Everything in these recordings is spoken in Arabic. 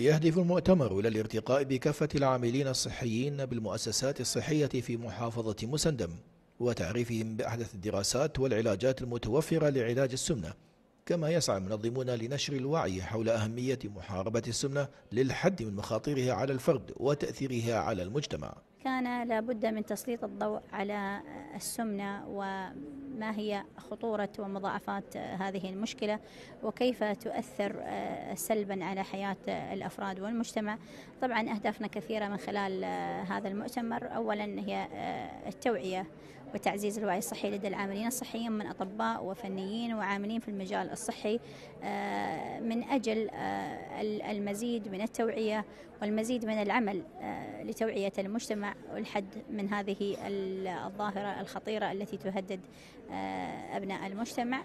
يهدف المؤتمر إلى الارتقاء بكافة العاملين الصحيين بالمؤسسات الصحية في محافظة مسندم وتعريفهم بأحدث الدراسات والعلاجات المتوفرة لعلاج السمنة كما يسعى المنظمون لنشر الوعي حول أهمية محاربة السمنة للحد من مخاطرها على الفرد وتأثيرها على المجتمع كان لابد من تسليط الضوء على السمنة و ما هي خطورة ومضاعفات هذه المشكلة وكيف تؤثر آه، سلبا على حياة الأفراد والمجتمع طبعا أهدافنا كثيرة من خلال آه، هذا المؤتمر أولا هي آه، التوعية وتعزيز الوعي الصحي لدى العاملين الصحيين من أطباء وفنيين وعاملين في المجال الصحي آه، من أجل آه، المزيد من التوعية والمزيد من العمل آه، لتوعية المجتمع والحد من هذه الظاهرة الخطيرة التي تهدد أبناء المجتمع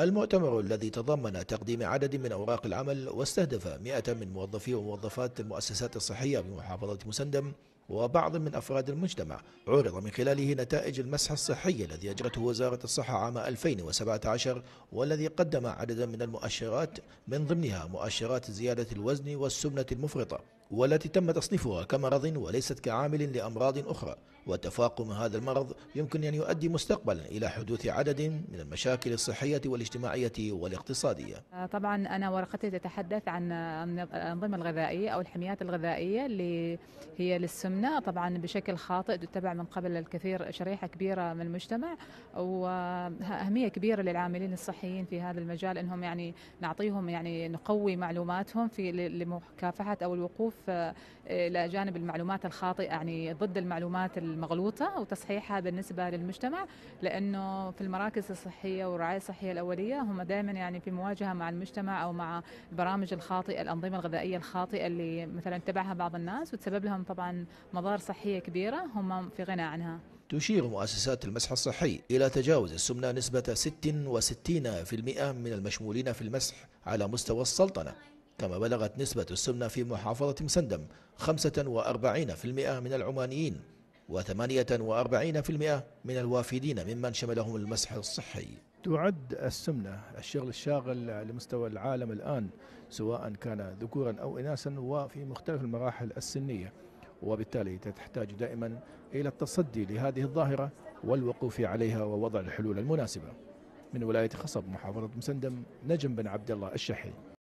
المؤتمر الذي تضمن تقديم عدد من أوراق العمل واستهدف 100 من موظفي وموظفات المؤسسات الصحية بمحافظة مسندم وبعض من أفراد المجتمع عرض من خلاله نتائج المسح الصحي الذي أجرته وزارة الصحة عام 2017 والذي قدم عددا من المؤشرات من ضمنها مؤشرات زيادة الوزن والسمنة المفرطة والتي تم تصنيفها كمرض وليست كعامل لأمراض أخرى وتفاقم هذا المرض يمكن أن يؤدي مستقبلا إلى حدوث عدد من المشاكل الصحية والاجتماعية والاقتصادية آه، طبعا أنا ورقتي تتحدث عن الأنظمة الغذائية أو الحميات الغذائية اللي هي للسمنة طبعا بشكل خاطئ تتبع من قبل الكثير شريحة كبيرة من المجتمع وأهمية كبيرة للعاملين الصحيين في هذا المجال أنهم يعني نعطيهم يعني نقوي معلوماتهم في لمكافحة أو الوقوف الهدف آه، الى جانب المعلومات الخاطئه يعني ضد المعلومات المغلوطه وتصحيحها بالنسبه للمجتمع لانه في المراكز الصحيه والرعايه الصحيه الاوليه هم دائما يعني في مواجهه مع المجتمع او مع البرامج الخاطئه الانظمه الغذائيه الخاطئه اللي مثلا تبعها بعض الناس وتسبب لهم طبعا مضار صحيه كبيره هم في غنى عنها تشير مؤسسات المسح الصحي إلى تجاوز السمنة نسبة 66% من المشمولين في المسح على مستوى السلطنة كما بلغت نسبة السمنة في محافظة مسندم 45% من العمانيين و48% من الوافدين ممن شملهم المسح الصحي تعد السمنة الشغل الشاغل على مستوى العالم الآن سواء كان ذكورا أو إناثا وفي مختلف المراحل السنية وبالتالي تحتاج دائما إلى التصدي لهذه الظاهرة والوقوف عليها ووضع الحلول المناسبة من ولاية خصب محافظة مسندم نجم بن عبد الله الشحي